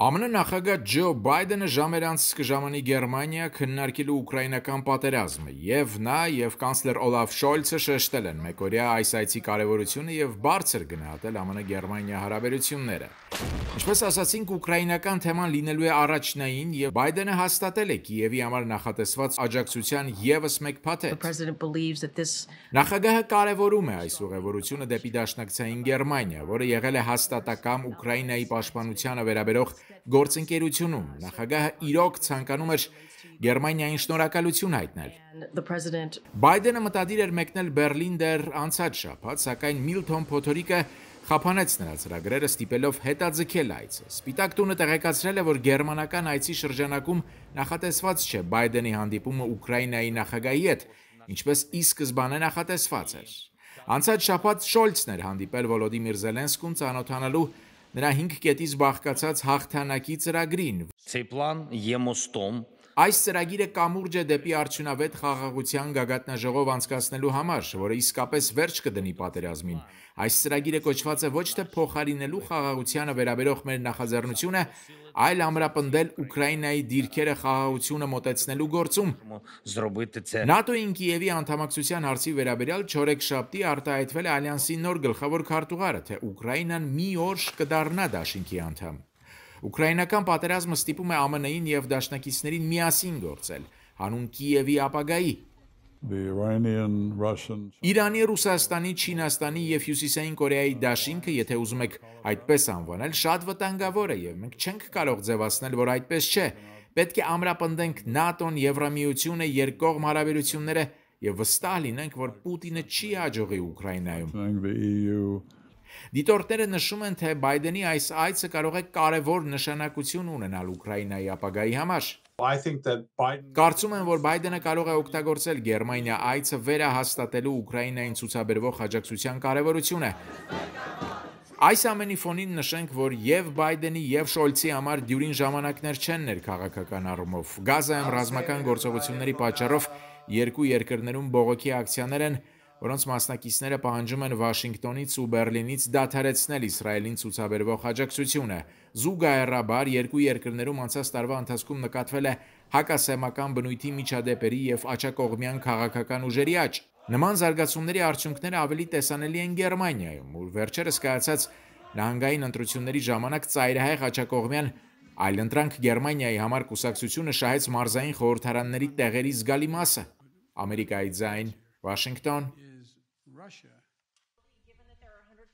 ԱՄՆ նախագահ Ջո Բայդենը ժամեր անց կժամանի Գերմանիա քննարկելու ուկրաինական պատերազմը, եւ նա եւ կանցլեր Օլաֆ Շոլցը շեշտել են մեկօրյա այս այցի կարեւորությունը եւ բարձր գնահատել ԱՄՆ-Գերմանիա հարաբերությունները։ Ինչպես ասացինք, ուկրաինական թեման լինելու է առաջնային եւ Բայդենը հաստատել է Կիևի համար նախատեսված աջակցության եւս մեկ փաթեթ։ Նախագահը կարևորում է այս ուղևորությունը դեպի Դաշնակցային Գերմանիա, որը եղել է հաստատակամ Ուկրաինայի պաշտպանությանը վերաբերող գործընկերությունում նախագահը իրոք ցանկանում էր Գերմանիային շնորհակալություն հայտնել։ Բայդենը մտադիր էր մեկնել Բեռլին դեռ անցած շաբաթ, սակայն Միլթոն Փոթորիկը խափանեց նրա ծրագրերը ստիպելով հետաձգել այցը։ Սպիտակ տունը տեղեկացրել է, որ գերմանական այցի շրջանակում նախատեսված չէ Բայդենի հանդիպումը Ուկրաինայի նախագահի հետ, ինչպես ի սկզբանե նախատեսված էր։ Անցած շաբաթ Շոլցն էր հանդիպել Վոլոդիմիր Զելենսկուն ցանոթանալու նրա 5 կետից բաղկացած հաղթանակի ծրագրին։ Цей план є мостом Այս ծրագիրը կամուրջ է դեպի արդյունավետ խաղաղության գագաթնաժողով անցկացնելու համար, որը իսկապես վերջ կդնի պատերազմին։ Այս ծրագիրը կոչված է ոչ թե փոխարինելու խաղաղությանը վերաբերող մեր նախաձեռնությունը, այլ ամրապնդել Ուկրաինայի դիրքերը խաղաղությունը մոտեցնելու գործում։ ՆԱՏՕ-ին Կիևի անդամակցության հարցի վերաբերյալ չորեքշաբթի արտահայտվել է ալյանսի նոր գլխավոր քարտուղարը, թե Ուկրաինան մի օր կդառնա դաշինքի անդամ։ Ուկրաինական պատերազմը ստիպում է ԱՄՆ-ին եւ դաշնակիցներին միասին գործել հանուն Կիևի ապագայի։ Իրանի, Ռուսաստանի, Չինաստանի եւ Հյուսիսային Կորեայի դաշինքը, եթե ուզում եք այդպես անվանել, շատ վտանգավոր է եւ մենք չենք կարող ձևացնել, որ այդպես չէ։ Պետք է ամրապնդենք ՆԱՏՕ-ն, Եվրամիությունը, երկկողմ հարաբերությունները եւ վստահ լինենք, որ Պուտինը չի հաջողի Ուկրաինայում։ Դիտորդները նշում են, թե Բայդենի այս այցը կարող է կարևոր նշանակություն ունենալ Ուկրաինայի ապագայի համար։ Կարծում եմ, որ Բայդենը կարող է օգտագործել Գերմանիա այցը վերահաստատելու Ուկրաինային ցուցաբերվող աջակցության կարևորությունը։ Այս ամենի ֆոնին նշենք, որ և Բայդենի, և Շոլցի համար դյուրին ժամանակներ չեն ներքաղաքական առումով։ Գազայում ռազմական գործողությունների պատճառով երկու երկրներում բողոքի ակցիաներ են որոնց մասնակիցները պահանջում են Վաշինգտոնից ու Բեռլինից դադարեցնել Իսրայելին ցուցաբերվող աջակցությունը։ Զուգահեռաբար երկու երկրներում անցած տարվա ընթացքում նկատվել է հակասեմական բնույթի միջադեպերի եւ աճակողմյան քաղաքական ուժերի աճ։ Նման զարգացումների արդյունքները ավելի տեսանելի են Գերմանիայում, ուր վերջերս կայացած նահանգային ընտրությունների ժամանակ ծայրահեղ աճակողմյան այլընտրանք Գերմանիայի համար կուսակցությունը շահեց մարզային խորհրդարանների տեղերի զգալի մասը։ Ամերիկայի ձայն, Վաշինգտոն Russia. Given that there are 100,000